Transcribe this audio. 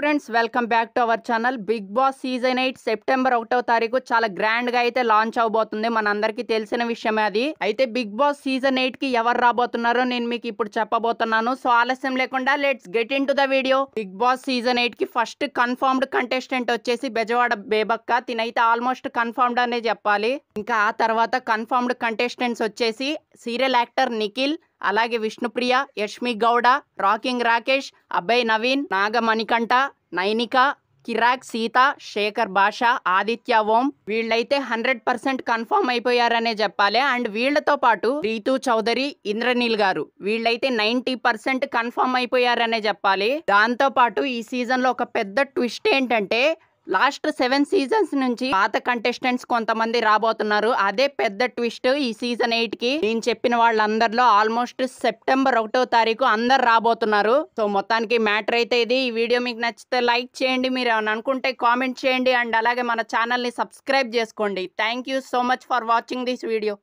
friends welcome back to our channel Bigg Boss season eight September ఒకటో తారీఖు చాలా grand గా అయితే లాంచ్ అవబోతుంది మన తెలిసిన విషయమే అది అయితే బిగ్ బాస్ సీజన్ ఎయిట్ కి ఎవరు రాబోతున్నారో నేను మీకు ఇప్పుడు చెప్పబోతున్నాను సో ఆలస్యం లేకుండా let's get into the video Bigg Boss season eight కి ఫస్ట్ కన్ఫర్మ్డ్ కంటెస్టెంట్ వచ్చేసి బెజవాడ బేబక్క తినైతే ఆల్మోస్ట్ కన్ఫర్మ్డ్ అనే చెప్పాలి ఇంకా ఆ తర్వాత కన్ఫర్మ్డ్ కంటెస్టెంట్స్ వచ్చేసి సీరియల్ యాక్టర్ నిఖిల్ అలాగే విష్ణుప్రియ యష్మి గౌడ రాకింగ్ రాకేష్ అభయ్ నవీన్ నాగమణికంఠ నైనిక కిరాక్ సీత శేఖర్ భాష ఆదిత్య ఓం వీళ్ళైతే హండ్రెడ్ పర్సెంట్ కన్ఫర్మ్ అయిపోయారనే చెప్పాలి అండ్ వీళ్లతో పాటు రీతు చౌదరి ఇంద్రనీల్ గారు వీళ్ళైతే నైన్టీ పర్సెంట్ కన్ఫర్మ్ అయిపోయారనే చెప్పాలి దాంతో పాటు ఈ సీజన్ లో ఒక పెద్ద ట్విస్ట్ ఏంటంటే లాస్ట్ సెవెన్ సీజన్స్ నుంచి పాత కంటెస్టెంట్స్ కొంతమంది రాబోతున్నారు అదే పెద్ద ట్విస్ట్ ఈ సీజన్ ఎయిట్ కి నేను చెప్పిన వాళ్ళందరిలో ఆల్మోస్ట్ సెప్టెంబర్ ఒకటో తారీఖు అందరు రాబోతున్నారు సో మొత్తానికి మ్యాటర్ అయితే ఇది ఈ వీడియో మీకు నచ్చితే లైక్ చేయండి మీరు ఏమైనా అనుకుంటే కామెంట్ చేయండి అండ్ అలాగే మన ని సబ్స్క్రైబ్ చేసుకోండి thank you so much for watching this video